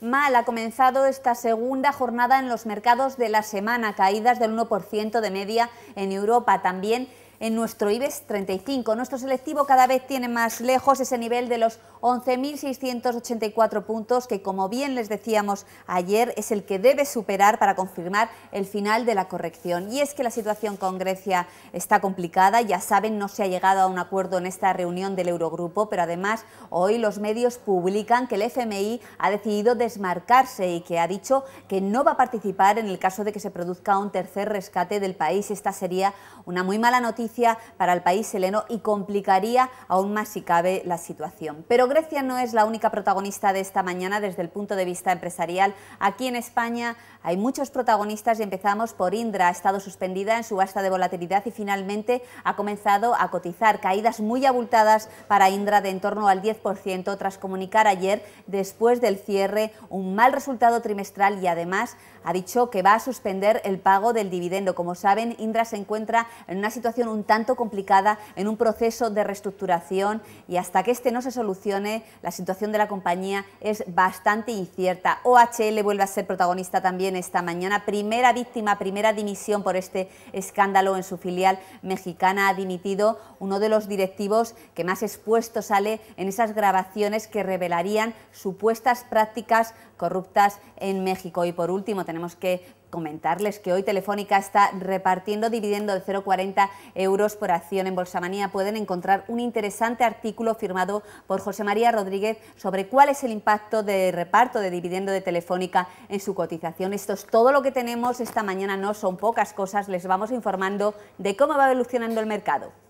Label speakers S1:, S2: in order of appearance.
S1: Mal ha comenzado esta segunda jornada en los mercados de la semana, caídas del 1% de media en Europa. También en nuestro IBEX 35. Nuestro selectivo cada vez tiene más lejos ese nivel de los 11.684 puntos que, como bien les decíamos ayer, es el que debe superar para confirmar el final de la corrección. Y es que la situación con Grecia está complicada, ya saben, no se ha llegado a un acuerdo en esta reunión del Eurogrupo, pero además hoy los medios publican que el FMI ha decidido desmarcarse y que ha dicho que no va a participar en el caso de que se produzca un tercer rescate del país. Esta sería una muy mala noticia para el país heleno y complicaría aún más si cabe la situación. Pero Grecia no es la única protagonista de esta mañana desde el punto de vista empresarial. Aquí en España hay muchos protagonistas y empezamos por Indra. Ha estado suspendida en subasta de volatilidad y finalmente ha comenzado a cotizar. Caídas muy abultadas para Indra de en torno al 10% tras comunicar ayer después del cierre un mal resultado trimestral y además ha dicho que va a suspender el pago del dividendo. Como saben, Indra se encuentra en una situación tanto complicada en un proceso de reestructuración y hasta que este no se solucione, la situación de la compañía es bastante incierta. OHL vuelve a ser protagonista también esta mañana, primera víctima, primera dimisión por este escándalo en su filial mexicana. Ha dimitido uno de los directivos que más expuesto sale en esas grabaciones que revelarían supuestas prácticas corruptas en México. Y por último, tenemos que comentarles que hoy Telefónica está repartiendo dividendo de 0,40 euros euros por acción en Bolsamanía pueden encontrar un interesante artículo firmado por José María Rodríguez sobre cuál es el impacto del reparto de dividendo de Telefónica en su cotización. Esto es todo lo que tenemos esta mañana, no son pocas cosas, les vamos informando de cómo va evolucionando el mercado.